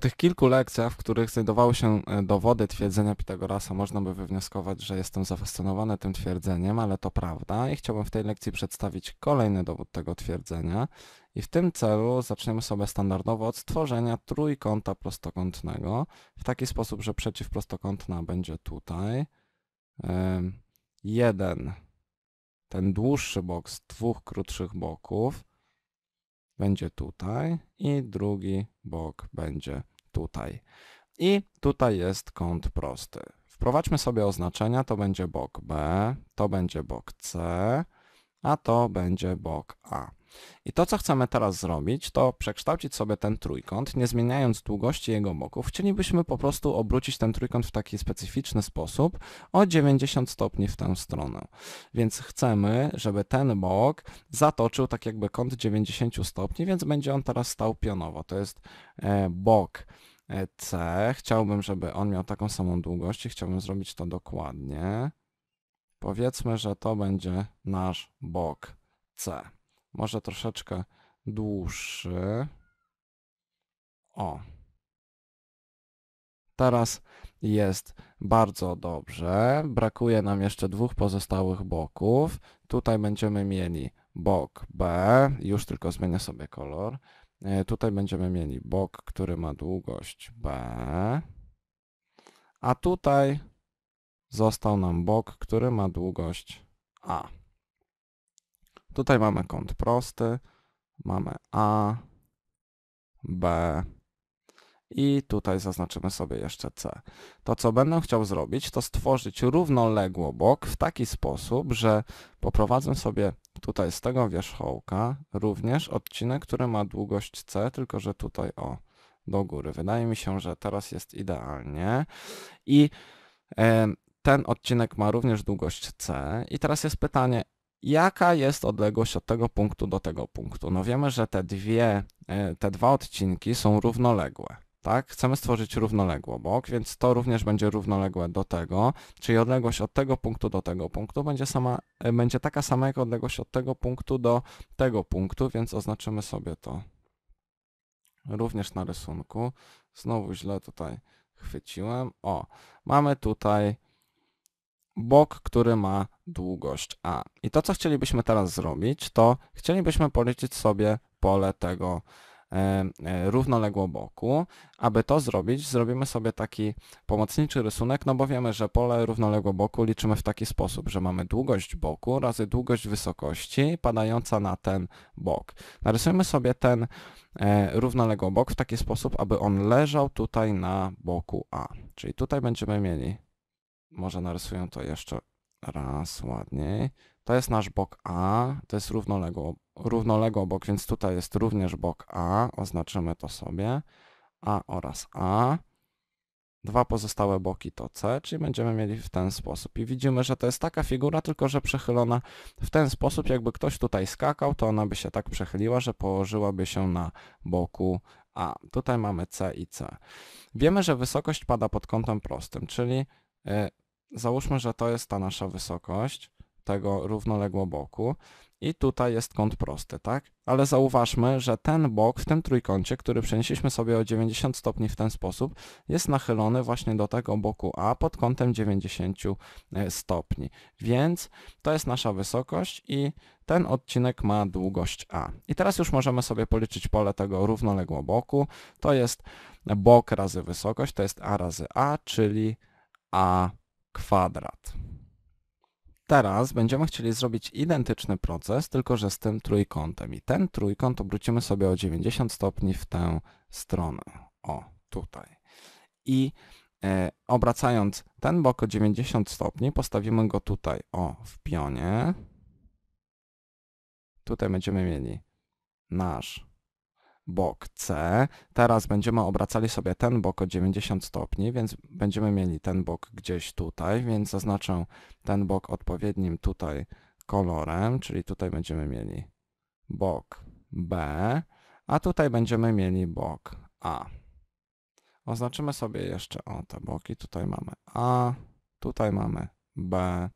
tych kilku lekcjach, w których znajdowały się e, dowody twierdzenia Pitagorasa, można by wywnioskować, że jestem zafascynowany tym twierdzeniem, ale to prawda i chciałbym w tej lekcji przedstawić kolejny dowód tego twierdzenia. I w tym celu zaczniemy sobie standardowo od stworzenia trójkąta prostokątnego w taki sposób, że przeciw prostokątna będzie tutaj. Jeden, ten dłuższy bok z dwóch krótszych boków będzie tutaj i drugi bok będzie tutaj. I tutaj jest kąt prosty. Wprowadźmy sobie oznaczenia, to będzie bok B, to będzie bok C, a to będzie bok A. I to, co chcemy teraz zrobić, to przekształcić sobie ten trójkąt, nie zmieniając długości jego boków. Chcielibyśmy po prostu obrócić ten trójkąt w taki specyficzny sposób o 90 stopni w tę stronę. Więc chcemy, żeby ten bok zatoczył tak jakby kąt 90 stopni, więc będzie on teraz stał pionowo. To jest e, bok e, C. Chciałbym, żeby on miał taką samą długość i chciałbym zrobić to dokładnie. Powiedzmy, że to będzie nasz bok C. Może troszeczkę dłuższy. O. Teraz jest bardzo dobrze. Brakuje nam jeszcze dwóch pozostałych boków. Tutaj będziemy mieli bok B. Już tylko zmienię sobie kolor. E, tutaj będziemy mieli bok, który ma długość B. A tutaj został nam bok, który ma długość A. Tutaj mamy kąt prosty, mamy A, B i tutaj zaznaczymy sobie jeszcze C. To co będę chciał zrobić, to stworzyć równoległy bok w taki sposób, że poprowadzę sobie tutaj z tego wierzchołka również odcinek, który ma długość C, tylko że tutaj o, do góry. Wydaje mi się, że teraz jest idealnie i ten odcinek ma również długość C i teraz jest pytanie, Jaka jest odległość od tego punktu do tego punktu? No wiemy, że te dwie, e, te dwa odcinki są równoległe. Tak? Chcemy stworzyć równoległy bok, więc to również będzie równoległe do tego, czyli odległość od tego punktu do tego punktu będzie, sama, e, będzie taka sama jak odległość od tego punktu do tego punktu, więc oznaczymy sobie to również na rysunku. Znowu źle tutaj chwyciłem. O, mamy tutaj bok, który ma długość A. I to, co chcielibyśmy teraz zrobić, to chcielibyśmy policzyć sobie pole tego e, e, równoległo boku. Aby to zrobić, zrobimy sobie taki pomocniczy rysunek, no bo wiemy, że pole równoległo boku liczymy w taki sposób, że mamy długość boku razy długość wysokości padająca na ten bok. Narysujmy sobie ten e, równoległo bok w taki sposób, aby on leżał tutaj na boku A. Czyli tutaj będziemy mieli może narysuję to jeszcze raz ładniej. To jest nasz bok A, to jest równoległo, równoległy bok, więc tutaj jest również bok A, oznaczymy to sobie. A oraz A. Dwa pozostałe boki to C, czyli będziemy mieli w ten sposób. I widzimy, że to jest taka figura, tylko że przechylona w ten sposób, jakby ktoś tutaj skakał, to ona by się tak przechyliła, że położyłaby się na boku A. Tutaj mamy C i C. Wiemy, że wysokość pada pod kątem prostym, czyli E, załóżmy, że to jest ta nasza wysokość tego równoległoboku i tutaj jest kąt prosty, tak? Ale zauważmy, że ten bok w tym trójkącie, który przenieśliśmy sobie o 90 stopni w ten sposób, jest nachylony właśnie do tego boku A pod kątem 90 e, stopni. Więc to jest nasza wysokość i ten odcinek ma długość A. I teraz już możemy sobie policzyć pole tego równoległoboku. To jest bok razy wysokość, to jest A razy A, czyli a kwadrat. Teraz będziemy chcieli zrobić identyczny proces, tylko że z tym trójkątem. I ten trójkąt obrócimy sobie o 90 stopni w tę stronę. O, tutaj. I e, obracając ten bok o 90 stopni, postawimy go tutaj, o, w pionie. Tutaj będziemy mieli nasz bok C. Teraz będziemy obracali sobie ten bok o 90 stopni, więc będziemy mieli ten bok gdzieś tutaj, więc zaznaczę ten bok odpowiednim tutaj kolorem, czyli tutaj będziemy mieli bok B, a tutaj będziemy mieli bok A. Oznaczymy sobie jeszcze o te boki. Tutaj mamy A, tutaj mamy B,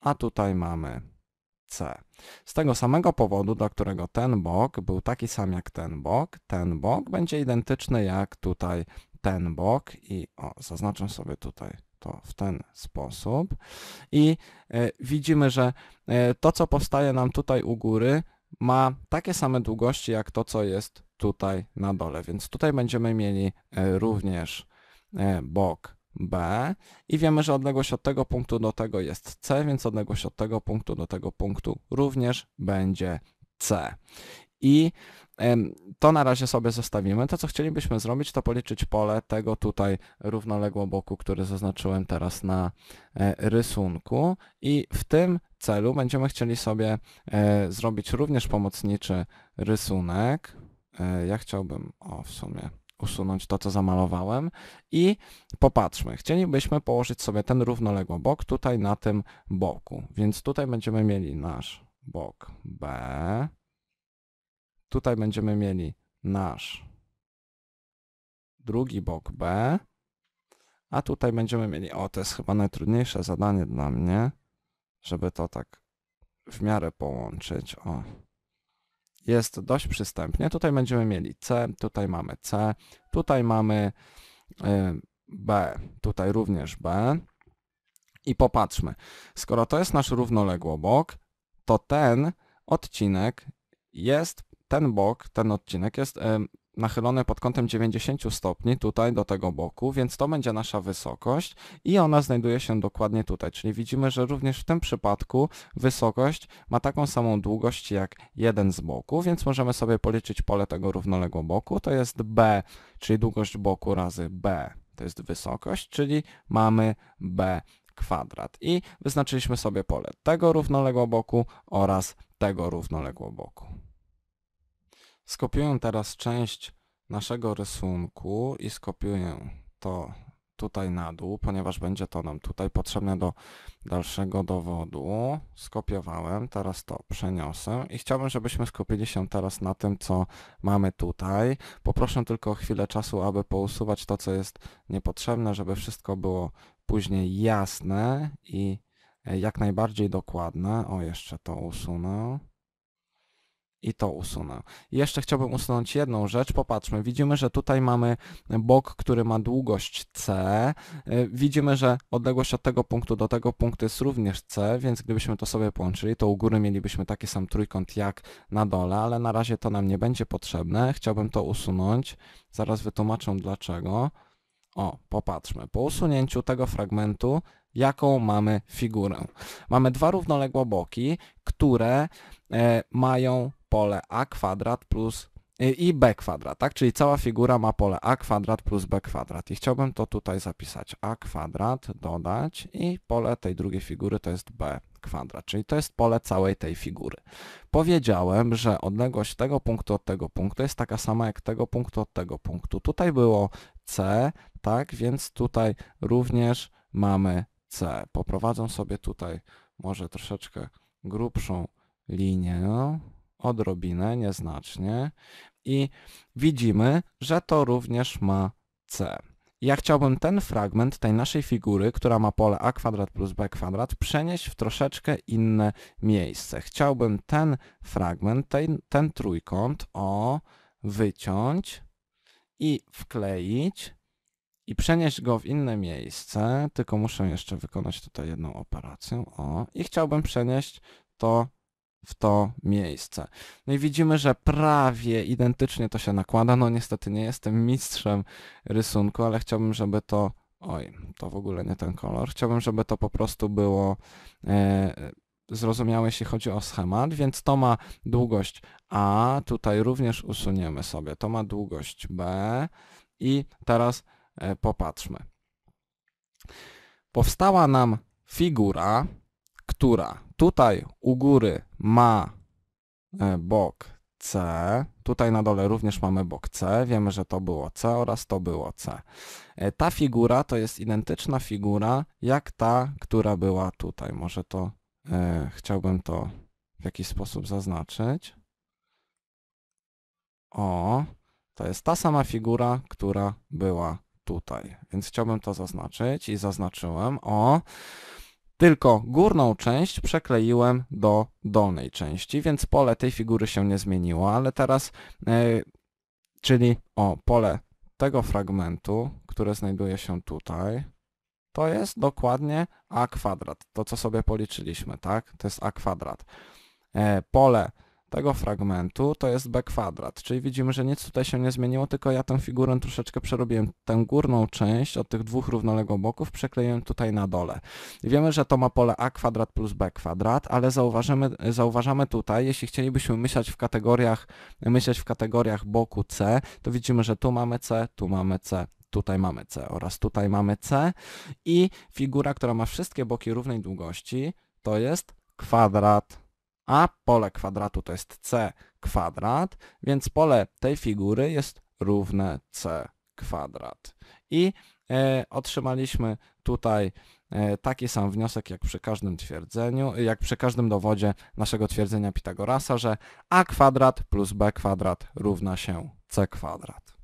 a tutaj mamy C. Z tego samego powodu, dla którego ten bok był taki sam jak ten bok, ten bok będzie identyczny jak tutaj ten bok i o, zaznaczę sobie tutaj to w ten sposób i y, widzimy, że y, to co powstaje nam tutaj u góry ma takie same długości jak to co jest tutaj na dole, więc tutaj będziemy mieli y, również bok B i wiemy, że odległość od tego punktu do tego jest C, więc odległość od tego punktu do tego punktu również będzie C. I to na razie sobie zostawimy. To, co chcielibyśmy zrobić, to policzyć pole tego tutaj równoległo boku, który zaznaczyłem teraz na e, rysunku i w tym celu będziemy chcieli sobie e, zrobić również pomocniczy rysunek. E, ja chciałbym, o w sumie, usunąć to, co zamalowałem i popatrzmy, chcielibyśmy położyć sobie ten równoległy bok tutaj na tym boku, więc tutaj będziemy mieli nasz bok B, tutaj będziemy mieli nasz drugi bok B, a tutaj będziemy mieli, o to jest chyba najtrudniejsze zadanie dla mnie, żeby to tak w miarę połączyć, o jest dość przystępnie. Tutaj będziemy mieli C, tutaj mamy C, tutaj mamy y, B, tutaj również B. I popatrzmy, skoro to jest nasz równoległobok, to ten odcinek jest, ten bok, ten odcinek jest y, nachylone pod kątem 90 stopni tutaj do tego boku, więc to będzie nasza wysokość i ona znajduje się dokładnie tutaj, czyli widzimy, że również w tym przypadku wysokość ma taką samą długość jak jeden z boku, więc możemy sobie policzyć pole tego równoległego boku, to jest B, czyli długość boku razy B, to jest wysokość, czyli mamy B kwadrat i wyznaczyliśmy sobie pole tego równoległego boku oraz tego równoległego boku. Skopiuję teraz część naszego rysunku i skopiuję to tutaj na dół, ponieważ będzie to nam tutaj potrzebne do dalszego dowodu. Skopiowałem, teraz to przeniosę i chciałbym, żebyśmy skupili się teraz na tym, co mamy tutaj. Poproszę tylko o chwilę czasu, aby pousuwać to, co jest niepotrzebne, żeby wszystko było później jasne i e, jak najbardziej dokładne. O, jeszcze to usunę i to usunę. Jeszcze chciałbym usunąć jedną rzecz. Popatrzmy, widzimy, że tutaj mamy bok, który ma długość C. Y, widzimy, że odległość od tego punktu do tego punktu jest również C, więc gdybyśmy to sobie połączyli, to u góry mielibyśmy taki sam trójkąt jak na dole, ale na razie to nam nie będzie potrzebne. Chciałbym to usunąć. Zaraz wytłumaczę dlaczego. O, popatrzmy. Po usunięciu tego fragmentu, jaką mamy figurę? Mamy dwa równoległe boki, które e, mają pole a kwadrat plus y, i b kwadrat, tak? Czyli cała figura ma pole a kwadrat plus b kwadrat. I chciałbym to tutaj zapisać. a kwadrat dodać i pole tej drugiej figury to jest b kwadrat, czyli to jest pole całej tej figury. Powiedziałem, że odległość tego punktu od tego punktu jest taka sama jak tego punktu od tego punktu. Tutaj było c, tak? Więc tutaj również mamy c. Poprowadzą sobie tutaj może troszeczkę grubszą linię odrobinę, nieznacznie i widzimy, że to również ma C. Ja chciałbym ten fragment tej naszej figury, która ma pole a kwadrat plus b kwadrat, przenieść w troszeczkę inne miejsce. Chciałbym ten fragment, ten, ten trójkąt, o, wyciąć i wkleić i przenieść go w inne miejsce, tylko muszę jeszcze wykonać tutaj jedną operację, o, i chciałbym przenieść to w to miejsce. No i widzimy, że prawie identycznie to się nakłada. No niestety nie jestem mistrzem rysunku, ale chciałbym, żeby to... Oj, to w ogóle nie ten kolor. Chciałbym, żeby to po prostu było... E, zrozumiałe, jeśli chodzi o schemat, więc to ma długość A, tutaj również usuniemy sobie, to ma długość B i teraz e, popatrzmy. Powstała nam figura, która tutaj u góry ma e, bok C. Tutaj na dole również mamy bok C. Wiemy, że to było C oraz to było C. E, ta figura to jest identyczna figura jak ta, która była tutaj. Może to e, chciałbym to w jakiś sposób zaznaczyć. O, to jest ta sama figura, która była tutaj. Więc chciałbym to zaznaczyć i zaznaczyłem. O, tylko górną część przekleiłem do dolnej części, więc pole tej figury się nie zmieniło, ale teraz, e, czyli o, pole tego fragmentu, które znajduje się tutaj, to jest dokładnie a kwadrat, to co sobie policzyliśmy, tak? To jest a kwadrat. E, pole tego fragmentu to jest b kwadrat, czyli widzimy, że nic tutaj się nie zmieniło, tylko ja tę figurę troszeczkę przerobiłem, tę górną część od tych dwóch równoległych boków przekleiłem tutaj na dole. Wiemy, że to ma pole a kwadrat plus b kwadrat, ale zauważymy, zauważamy tutaj, jeśli chcielibyśmy myśleć w kategoriach, myśleć w kategoriach boku c, to widzimy, że tu mamy c, tu mamy c, tutaj mamy C oraz tutaj mamy C i figura, która ma wszystkie boki równej długości to jest kwadrat a pole kwadratu to jest c kwadrat, więc pole tej figury jest równe c kwadrat. I e, otrzymaliśmy tutaj e, taki sam wniosek jak przy każdym twierdzeniu, jak przy każdym dowodzie naszego twierdzenia Pitagorasa, że a kwadrat plus b kwadrat równa się c kwadrat.